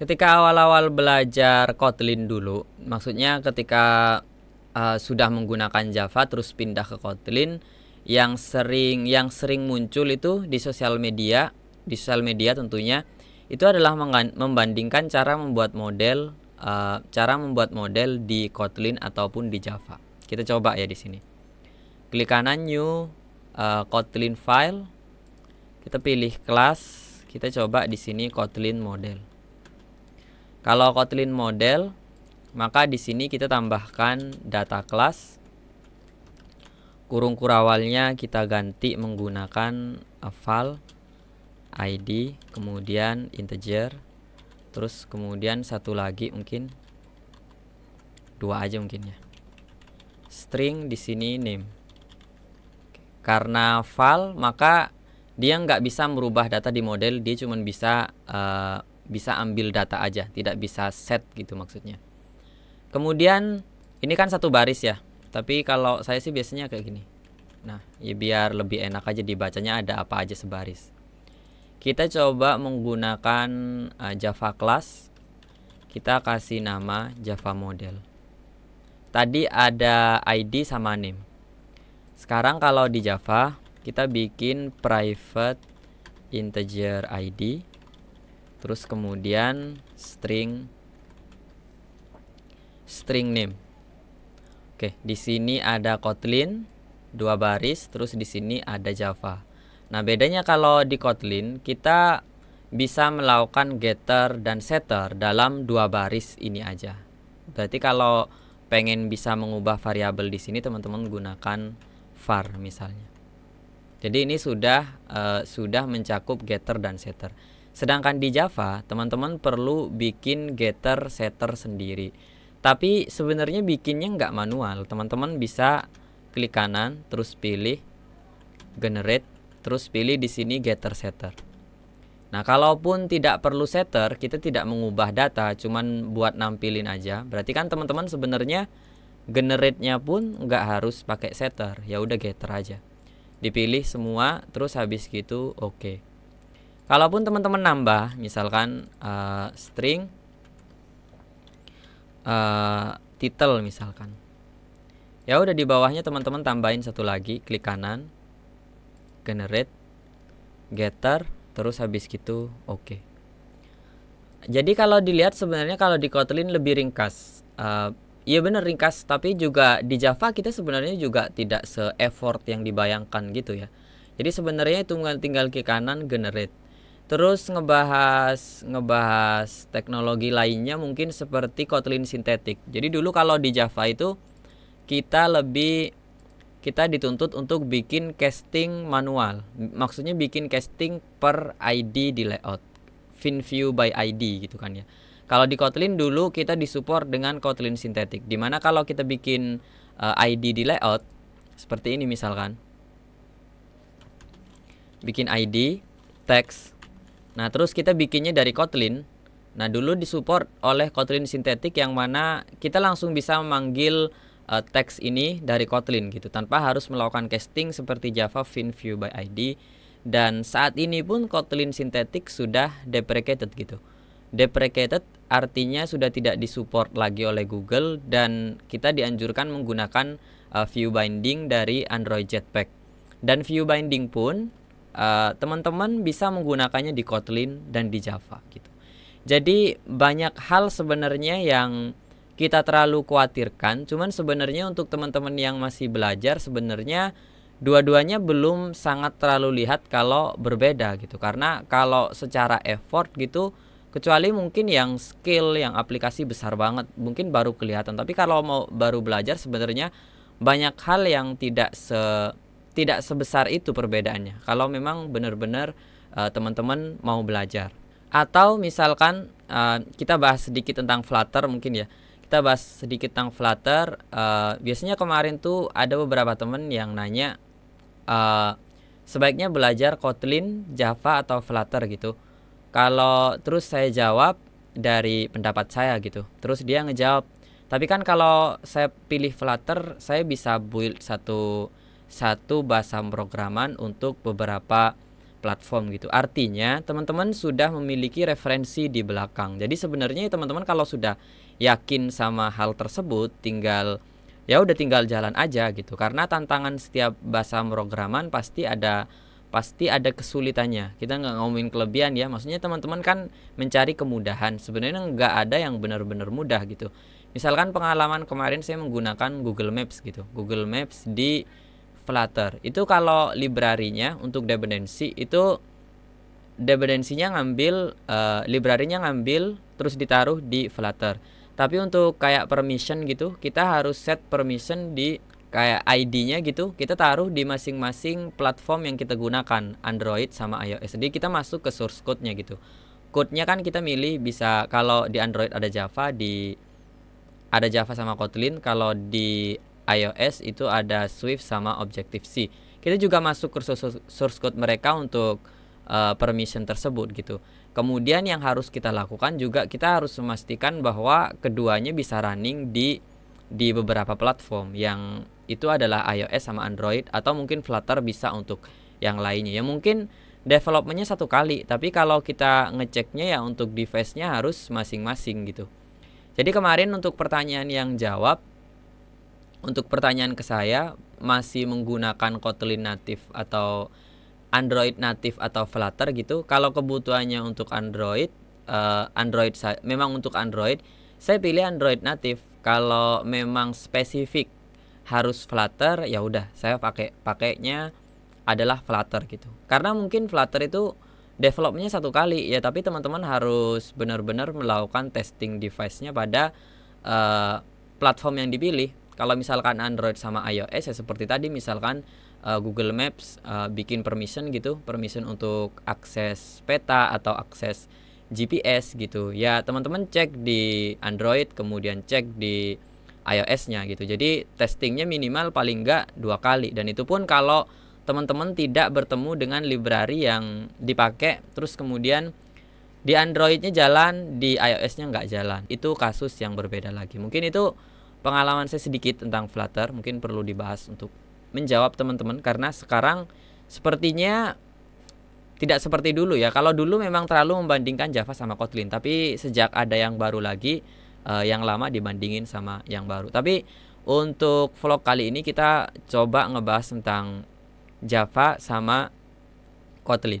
ketika awal-awal belajar Kotlin dulu, maksudnya ketika uh, sudah menggunakan Java terus pindah ke Kotlin, yang sering yang sering muncul itu di sosial media, di sosial media tentunya itu adalah membandingkan cara membuat model, uh, cara membuat model di Kotlin ataupun di Java. Kita coba ya di sini. Klik kanan New uh, Kotlin File, kita pilih kelas, kita coba di sini Kotlin Model. Kalau Kotlin model, maka di sini kita tambahkan data kelas. Kurung kurawalnya kita ganti menggunakan val id, kemudian integer, terus kemudian satu lagi mungkin dua aja mungkin ya. String di sini name. Karena val maka dia nggak bisa merubah data di model, dia cuma bisa uh, bisa ambil data aja, tidak bisa set gitu maksudnya. Kemudian ini kan satu baris ya, tapi kalau saya sih biasanya kayak gini. Nah, ya biar lebih enak aja dibacanya ada apa aja sebaris. Kita coba menggunakan uh, Java class. Kita kasih nama Java model. Tadi ada ID sama name. Sekarang kalau di Java kita bikin private integer ID terus kemudian string string name. Oke, di sini ada Kotlin dua baris, terus di sini ada Java. Nah, bedanya kalau di Kotlin kita bisa melakukan getter dan setter dalam dua baris ini aja. Berarti kalau pengen bisa mengubah variabel di sini teman-teman gunakan var misalnya. Jadi ini sudah uh, sudah mencakup getter dan setter. Sedangkan di Java, teman-teman perlu bikin getter setter sendiri. Tapi sebenarnya bikinnya nggak manual. Teman-teman bisa klik kanan, terus pilih generate, terus pilih di sini getter setter. Nah, kalaupun tidak perlu setter, kita tidak mengubah data, cuman buat nampilin aja. Berarti kan teman-teman sebenarnya generate-nya pun nggak harus pakai setter, ya udah getter aja. Dipilih semua, terus habis gitu oke. Okay kalaupun teman-teman nambah misalkan uh, string uh, eh, title misalkan ya udah di bawahnya teman-teman tambahin satu lagi klik kanan generate getter terus habis gitu oke okay. jadi kalau dilihat sebenarnya kalau di Kotlin lebih ringkas uh, bener ringkas, tapi juga di Java kita sebenarnya juga tidak se-effort yang dibayangkan gitu ya. Jadi sebenarnya itu tinggal ke kanan generate. Terus ngebahas ngebahas teknologi lainnya mungkin seperti Kotlin sintetik. Jadi dulu kalau di Java itu kita lebih kita dituntut untuk bikin casting manual. Maksudnya bikin casting per ID di layout. Fin View by ID gitu kan ya. Kalau di Kotlin dulu kita disupport dengan Kotlin sintetik. Dimana kalau kita bikin uh, eh, ID di layout seperti ini misalkan. Bikin ID, text Nah, terus kita bikinnya dari Kotlin. Nah, dulu disupport oleh Kotlin sintetik yang mana kita langsung bisa memanggil uh, teks ini dari Kotlin gitu tanpa harus melakukan casting seperti Java View by ID dan saat ini pun Kotlin sintetik sudah deprecated gitu. Deprecated artinya sudah tidak disupport lagi oleh Google dan kita dianjurkan menggunakan uh, view binding dari Android Jetpack. Dan view binding pun Eh, teman-teman uh, bisa menggunakannya di Kotlin dan di Java gitu. Jadi banyak hal sebenarnya yang kita terlalu khawatirkan, cuman sebenarnya untuk teman-teman yang masih belajar sebenarnya dua-duanya belum sangat terlalu lihat kalau berbeda gitu. Karena kalau secara effort gitu kecuali mungkin yang skill yang aplikasi besar banget mungkin baru kelihatan. Tapi kalau mau baru belajar sebenarnya banyak hal yang tidak se tidak sebesar itu perbedaannya kalau memang benar-benar uh, teman-teman mau belajar atau misalkan uh, kita bahas sedikit tentang Flutter mungkin ya kita bahas sedikit tentang Flutter uh, biasanya kemarin tuh ada beberapa teman yang nanya uh, sebaiknya belajar Kotlin Java atau Flutter gitu kalau terus saya jawab dari pendapat saya gitu terus dia ngejawab tapi kan kalau saya pilih Flutter saya bisa build satu satu bahasa pemrograman untuk beberapa platform gitu. Artinya teman-teman sudah memiliki referensi di belakang. Jadi sebenarnya teman-teman kalau sudah yakin sama hal tersebut tinggal ya udah tinggal jalan aja gitu. Karena tantangan setiap bahasa pemrograman pasti ada pasti ada kesulitannya. Kita nggak ngomongin kelebihan ya. Maksudnya teman-teman kan mencari kemudahan. Sebenarnya nggak ada yang benar-benar mudah gitu. Misalkan pengalaman kemarin saya menggunakan Google Maps gitu. Google Maps di Flutter Itu kalau librarinya untuk dependensi itu dependensinya ngambil uh, librarinya ngambil terus ditaruh di Flutter. Tapi untuk kayak permission gitu, kita harus set permission di kayak ID-nya gitu, kita taruh di masing-masing platform yang kita gunakan, Android sama iOS. Jadi kita masuk ke source code-nya gitu. Code-nya kan kita milih bisa kalau di Android ada Java, di ada Java sama Kotlin, kalau di iOS itu ada Swift sama Objective-C. Kita juga masuk ke source code mereka untuk uh, permission tersebut gitu. Kemudian yang harus kita lakukan juga kita harus memastikan bahwa keduanya bisa running di di beberapa platform yang itu adalah iOS sama Android atau mungkin Flutter bisa untuk yang lainnya. Ya mungkin developmentnya satu kali tapi kalau kita ngeceknya ya untuk device-nya harus masing-masing gitu jadi kemarin untuk pertanyaan yang jawab untuk pertanyaan ke saya masih menggunakan Kotlin native atau Android native atau Flutter gitu. Kalau kebutuhannya untuk Android, uh, Android memang untuk Android, saya pilih Android native. Kalau memang spesifik harus Flutter, ya udah saya pakai pakainya adalah Flutter gitu. Karena mungkin Flutter itu developnya satu kali ya, tapi teman-teman harus benar-benar melakukan testing device-nya pada uh, platform yang dipilih kalau misalkan Android sama iOS ya seperti tadi misalkan uh, Google Maps uh, bikin permission gitu, permission untuk akses peta atau akses GPS gitu. Ya, teman-teman cek di Android kemudian cek di iOS-nya gitu. Jadi testingnya minimal paling enggak dua kali dan itu pun kalau teman-teman tidak bertemu dengan library yang dipakai terus kemudian di Androidnya jalan, di iOS-nya nggak jalan. Itu kasus yang berbeda lagi. Mungkin itu pengalaman saya sedikit tentang Flutter mungkin perlu dibahas untuk menjawab teman-teman karena sekarang sepertinya tidak seperti dulu ya. Kalau dulu memang terlalu membandingkan Java sama Kotlin, tapi sejak ada yang baru lagi uh, yang lama dibandingin sama yang baru. Tapi untuk vlog kali ini kita coba ngebahas tentang Java sama Kotlin.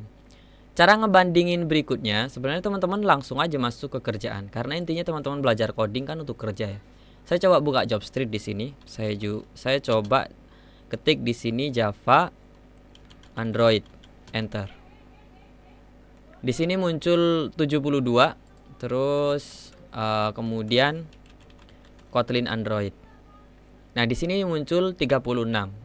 Cara ngebandingin berikutnya, sebenarnya teman-teman langsung aja masuk ke kerjaan karena intinya teman-teman belajar coding kan untuk kerja ya. Saya coba buka JobStreet di sini. Saya ju saya coba ketik di sini Java Android enter. Di sini muncul 72 terus uh, kemudian Kotlin Android. Nah, di sini muncul 36.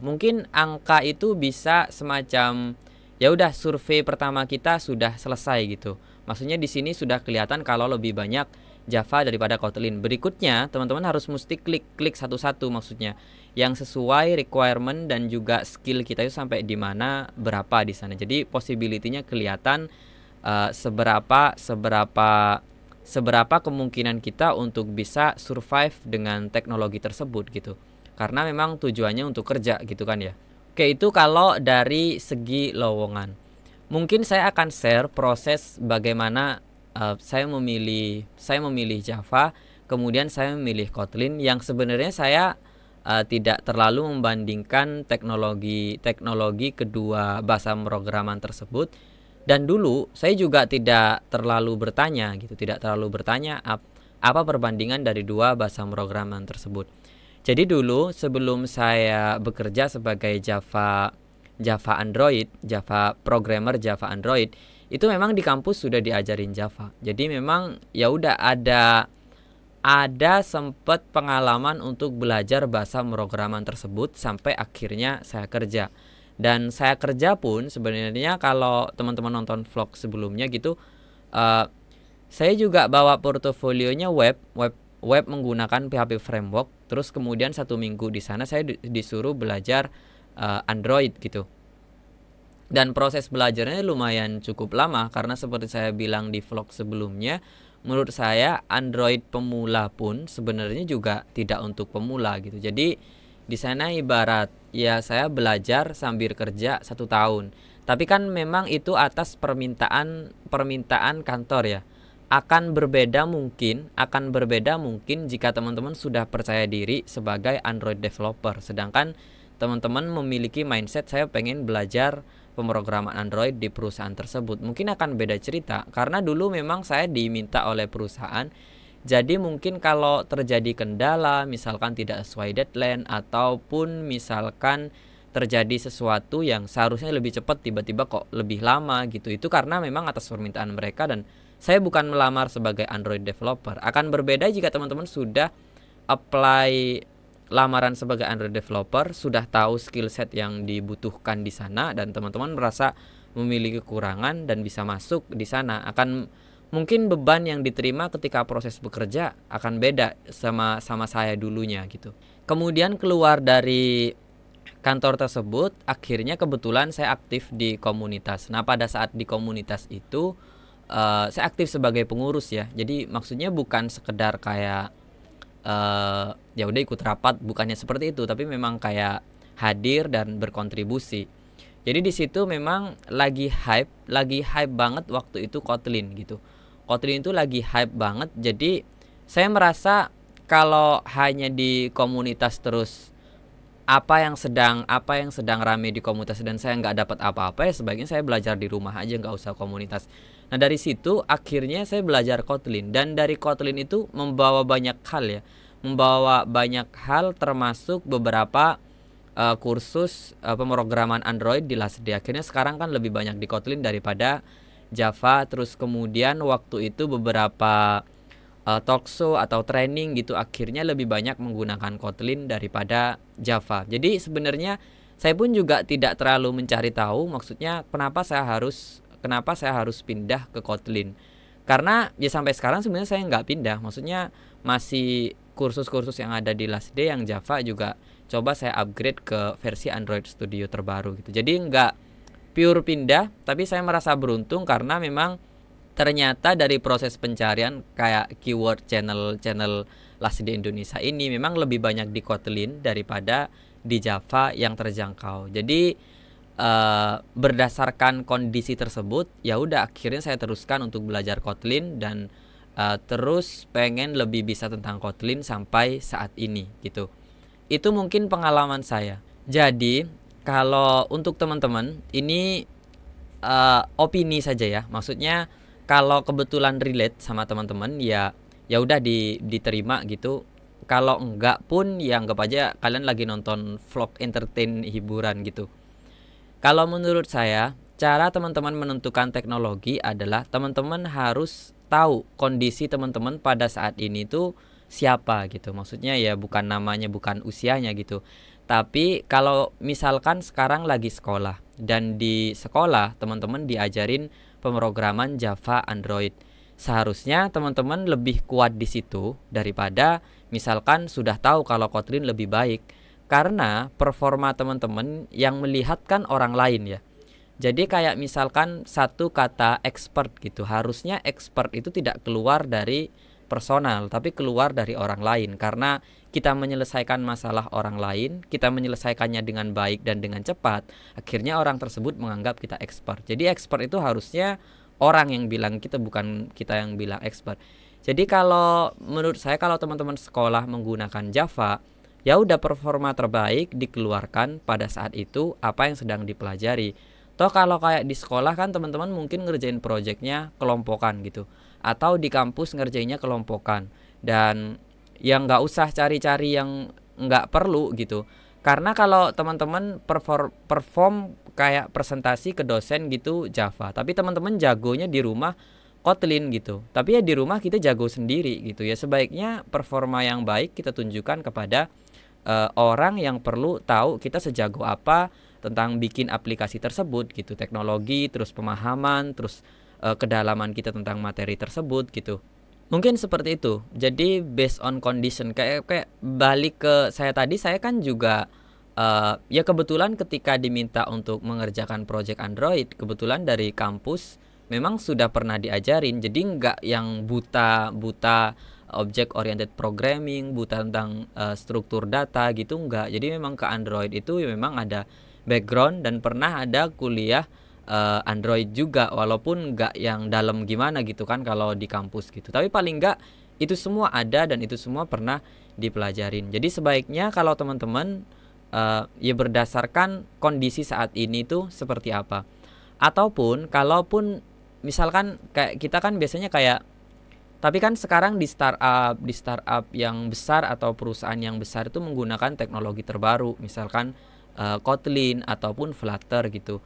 Mungkin angka itu bisa semacam ya udah survei pertama kita sudah selesai gitu. Maksudnya di sini sudah kelihatan kalau lebih banyak Java daripada Kotlin. Berikutnya, teman-teman harus mesti klik klik satu-satu maksudnya yang sesuai requirement dan juga skill kita itu sampai di mana berapa di sana. Jadi possibility-nya kelihatan uh, seberapa seberapa seberapa kemungkinan kita untuk bisa survive dengan teknologi tersebut gitu. Karena memang tujuannya untuk kerja gitu kan ya. Oke, itu kalau dari segi lowongan. Mungkin saya akan share proses bagaimana uh, saya memilih saya memilih Java, kemudian saya memilih Kotlin yang sebenarnya saya uh, tidak terlalu membandingkan teknologi teknologi kedua bahasa pemrograman tersebut dan dulu saya juga tidak terlalu bertanya gitu tidak terlalu bertanya ap, apa perbandingan dari dua bahasa pemrograman tersebut jadi dulu sebelum saya bekerja sebagai Java Java Android Java programmer Java Android itu memang di kampus sudah diajarin Java. Jadi memang ya udah ada ada sempat pengalaman untuk belajar bahasa pemrograman tersebut sampai akhirnya saya kerja. Dan saya kerja pun sebenarnya kalau teman-teman nonton vlog sebelumnya gitu uh, saya juga bawa portofolionya web, web web menggunakan PHP framework. Terus kemudian satu minggu di sana saya disuruh belajar uh, Android gitu dan proses belajarnya lumayan cukup lama karena seperti saya bilang di vlog sebelumnya menurut saya Android pemula pun sebenarnya juga tidak untuk pemula gitu jadi di sana ibarat ya saya belajar sambil kerja satu tahun tapi kan memang itu atas permintaan permintaan kantor ya akan berbeda mungkin akan berbeda mungkin jika teman-teman sudah percaya diri sebagai Android developer sedangkan teman-teman memiliki mindset saya pengen belajar pemrograman Android di perusahaan tersebut. Mungkin akan beda cerita karena dulu memang saya diminta oleh perusahaan. Jadi mungkin kalau terjadi kendala, misalkan tidak sesuai deadline ataupun misalkan terjadi sesuatu yang seharusnya lebih cepat tiba-tiba kok lebih lama gitu. Itu karena memang atas permintaan mereka dan saya bukan melamar sebagai Android developer. Akan berbeda jika teman-teman sudah apply lamaran sebagai Android developer sudah tahu skill set yang dibutuhkan di sana dan teman-teman merasa memiliki kekurangan dan bisa masuk di sana akan mungkin beban yang diterima ketika proses bekerja akan beda sama sama saya dulunya gitu. Kemudian keluar dari kantor tersebut akhirnya kebetulan saya aktif di komunitas. Nah, pada saat di komunitas itu uh, saya aktif sebagai pengurus ya. Jadi maksudnya bukan sekedar kayak Eh, ya udah ikut rapat bukannya seperti itu tapi memang kayak hadir dan berkontribusi jadi di situ memang lagi hype lagi hype banget waktu itu Kotlin gitu Kotlin itu lagi hype banget jadi saya merasa kalau hanya di komunitas terus apa yang sedang apa yang sedang rame di komunitas dan saya nggak dapat apa-apa ya sebaiknya saya belajar di rumah aja nggak usah komunitas Nah dari situ akhirnya saya belajar Kotlin dan dari Kotlin itu membawa banyak hal ya, membawa banyak hal termasuk beberapa uh, kursus uh, pemrograman Android di Lasdi. Akhirnya sekarang kan lebih banyak di Kotlin daripada Java. Terus kemudian waktu itu beberapa uh, show atau training gitu akhirnya lebih banyak menggunakan Kotlin daripada Java. Jadi sebenarnya saya pun juga tidak terlalu mencari tahu maksudnya kenapa saya harus kenapa saya harus pindah ke Kotlin karena ya sampai sekarang sebenarnya saya nggak pindah maksudnya masih kursus-kursus yang ada di Last Day yang Java juga coba saya upgrade ke versi Android Studio terbaru gitu jadi nggak pure pindah tapi saya merasa beruntung karena memang ternyata dari proses pencarian kayak keyword channel channel Last Day Indonesia ini memang lebih banyak di Kotlin daripada di Java yang terjangkau jadi Eh, berdasarkan kondisi tersebut ya udah akhirnya saya teruskan untuk belajar Kotlin dan uh, terus pengen lebih bisa tentang Kotlin sampai saat ini gitu itu mungkin pengalaman saya jadi kalau untuk teman-teman ini uh, opini saja ya maksudnya kalau kebetulan relate sama teman-teman ya ya udah di, diterima gitu kalau enggak pun ya anggap aja kalian lagi nonton vlog entertain hiburan gitu kalau menurut saya, cara teman-teman menentukan teknologi adalah teman-teman harus tahu kondisi teman-teman pada saat ini tuh siapa gitu. Maksudnya ya bukan namanya, bukan usianya gitu. Tapi kalau misalkan sekarang lagi sekolah dan di sekolah teman-teman diajarin pemrograman Java Android. Seharusnya teman-teman lebih kuat di situ daripada misalkan sudah tahu kalau Kotlin lebih baik karena performa teman-teman yang melihatkan orang lain ya. Jadi kayak misalkan satu kata expert gitu, harusnya expert itu tidak keluar dari personal tapi keluar dari orang lain karena kita menyelesaikan masalah orang lain, kita menyelesaikannya dengan baik dan dengan cepat, akhirnya orang tersebut menganggap kita expert. Jadi expert itu harusnya orang yang bilang kita bukan kita yang bilang expert. Jadi kalau menurut saya kalau teman-teman sekolah menggunakan Java ya udah performa terbaik dikeluarkan pada saat itu apa yang sedang dipelajari toh kalau kayak di sekolah kan teman-teman mungkin ngerjain proyeknya kelompokan gitu atau di kampus ngerjainnya kelompokan dan yang nggak usah cari-cari yang nggak perlu gitu karena kalau teman-teman perform, perform kayak presentasi ke dosen gitu Java tapi teman-teman jagonya di rumah Kotlin gitu. Tapi ya di rumah kita jago sendiri gitu ya. Sebaiknya performa yang baik kita tunjukkan kepada uh, orang yang perlu tahu kita sejago apa tentang bikin aplikasi tersebut gitu teknologi terus pemahaman terus uh, kedalaman kita tentang materi tersebut gitu mungkin seperti itu jadi based on condition kayak kayak balik ke saya tadi saya kan juga uh, ya kebetulan ketika diminta untuk mengerjakan project Android kebetulan dari kampus memang sudah pernah diajarin jadi nggak yang buta buta object oriented programming buta tentang uh, struktur data gitu enggak jadi memang ke Android itu ya memang ada background dan pernah ada kuliah uh, Android juga walaupun enggak yang dalam gimana gitu kan kalau di kampus gitu tapi paling enggak itu semua ada dan itu semua pernah dipelajarin jadi sebaiknya kalau teman-teman uh, ya berdasarkan kondisi saat ini tuh seperti apa ataupun kalaupun misalkan kayak kita kan biasanya kayak tapi kan sekarang di startup, di startup yang besar atau perusahaan yang besar itu menggunakan teknologi terbaru, misalkan uh, Kotlin ataupun Flutter gitu.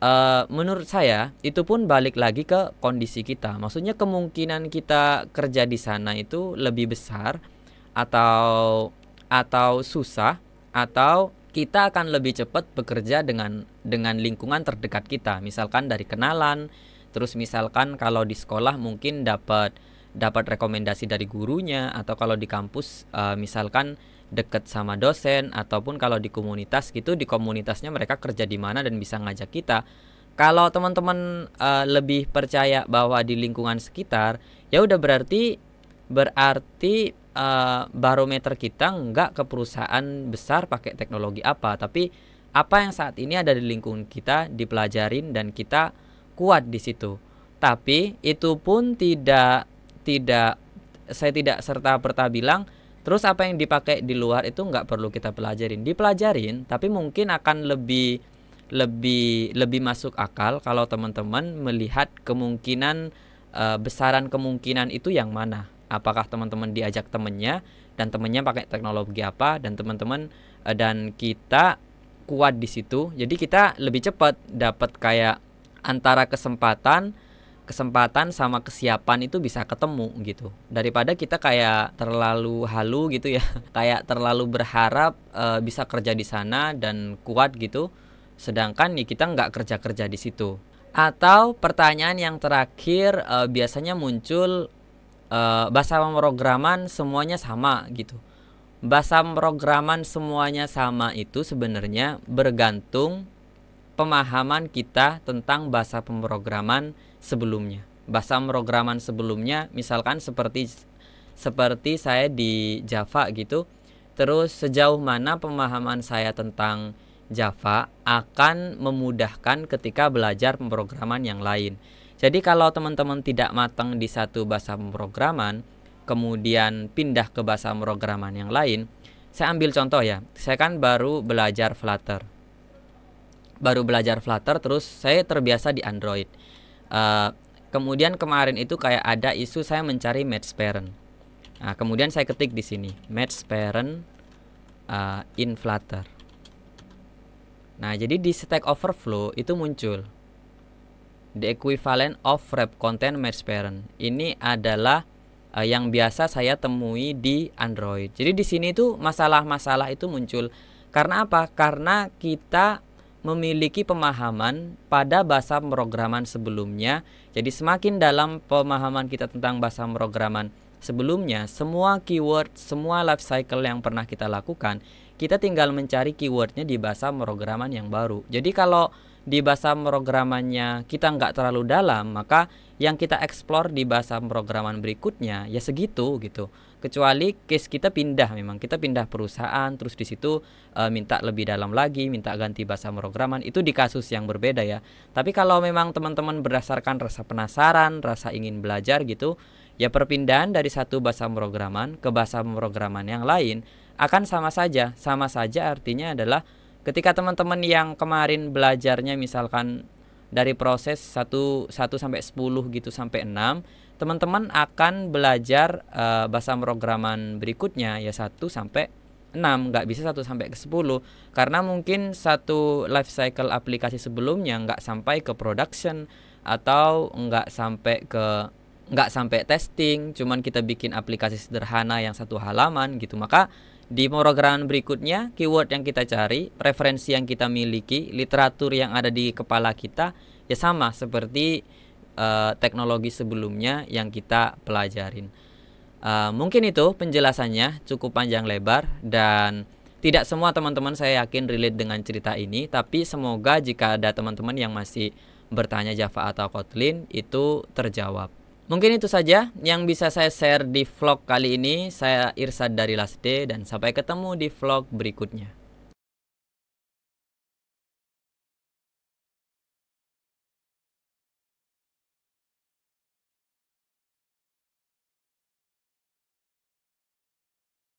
Uh, menurut saya itu pun balik lagi ke kondisi kita. Maksudnya kemungkinan kita kerja di sana itu lebih besar atau atau susah atau kita akan lebih cepat bekerja dengan dengan lingkungan terdekat kita. Misalkan dari kenalan, terus misalkan kalau di sekolah mungkin dapat dapat rekomendasi dari gurunya atau kalau di kampus uh, misalkan deket sama dosen ataupun kalau di komunitas gitu di komunitasnya mereka kerja di mana dan bisa ngajak kita kalau teman-teman uh, lebih percaya bahwa di lingkungan sekitar ya udah berarti berarti uh, barometer kita nggak ke perusahaan besar pakai teknologi apa tapi apa yang saat ini ada di lingkungan kita dipelajarin dan kita kuat di situ tapi itu pun tidak tidak saya tidak serta perta bilang terus apa yang dipakai di luar itu nggak perlu kita pelajarin dipelajarin tapi mungkin akan lebih lebih lebih masuk akal kalau teman-teman melihat kemungkinan e, besaran kemungkinan itu yang mana apakah teman-teman diajak temennya dan temennya pakai teknologi apa dan teman-teman e, dan kita kuat di situ jadi kita lebih cepat dapat kayak antara kesempatan kesempatan sama kesiapan itu bisa ketemu gitu daripada kita kayak terlalu halu gitu ya kayak terlalu berharap e, bisa kerja di sana dan kuat gitu sedangkan nih ya kita nggak kerja kerja di situ atau pertanyaan yang terakhir e, biasanya muncul e, bahasa pemrograman semuanya sama gitu bahasa pemrograman semuanya sama itu sebenarnya bergantung pemahaman kita tentang bahasa pemrograman sebelumnya bahasa pemrograman sebelumnya misalkan seperti seperti saya di Java gitu terus sejauh mana pemahaman saya tentang Java akan memudahkan ketika belajar pemrograman yang lain. Jadi kalau teman-teman tidak matang di satu bahasa pemrograman, kemudian pindah ke bahasa pemrograman yang lain, saya ambil contoh ya. Saya kan baru belajar Flutter. Baru belajar Flutter terus saya terbiasa di Android. Eh, kemudian kemarin itu kayak ada isu saya mencari match parent. Nah, kemudian saya ketik di sini match parent uh, eh, in Flutter. Nah, jadi di Stack Overflow itu muncul the equivalent of wrap content match parent. Ini adalah uh, yang biasa saya temui di Android. Jadi di sini itu masalah-masalah itu muncul karena apa? Karena kita memiliki pemahaman pada bahasa pemrograman sebelumnya. Jadi semakin dalam pemahaman kita tentang bahasa pemrograman sebelumnya, semua keyword, semua life cycle yang pernah kita lakukan, kita tinggal mencari keywordnya di bahasa pemrograman yang baru. Jadi kalau di bahasa pemrogramannya kita nggak terlalu dalam, maka yang kita explore di bahasa pemrograman berikutnya ya segitu gitu kecuali case kita pindah memang kita pindah perusahaan terus di situ e, minta lebih dalam lagi minta ganti bahasa pemrograman itu di kasus yang berbeda ya tapi kalau memang teman-teman berdasarkan rasa penasaran rasa ingin belajar gitu ya perpindahan dari satu bahasa pemrograman ke bahasa pemrograman yang lain akan sama saja sama saja artinya adalah ketika teman-teman yang kemarin belajarnya misalkan dari proses 1 1 sampai 10 gitu sampai 6 teman-teman akan belajar uh, bahasa pemrograman berikutnya ya 1 sampai 6 nggak bisa 1 sampai ke 10 karena mungkin satu life cycle aplikasi sebelumnya nggak sampai ke production atau nggak sampai ke nggak sampai testing cuman kita bikin aplikasi sederhana yang satu halaman gitu maka di pemrograman berikutnya keyword yang kita cari referensi yang kita miliki literatur yang ada di kepala kita ya sama seperti Eh, teknologi sebelumnya yang kita pelajarin. Uh, mungkin itu penjelasannya cukup panjang lebar dan tidak semua teman-teman saya yakin relate dengan cerita ini, tapi semoga jika ada teman-teman yang masih bertanya Java atau Kotlin itu terjawab. Mungkin itu saja yang bisa saya share di vlog kali ini. Saya Irsad dari Lasde dan sampai ketemu di vlog berikutnya.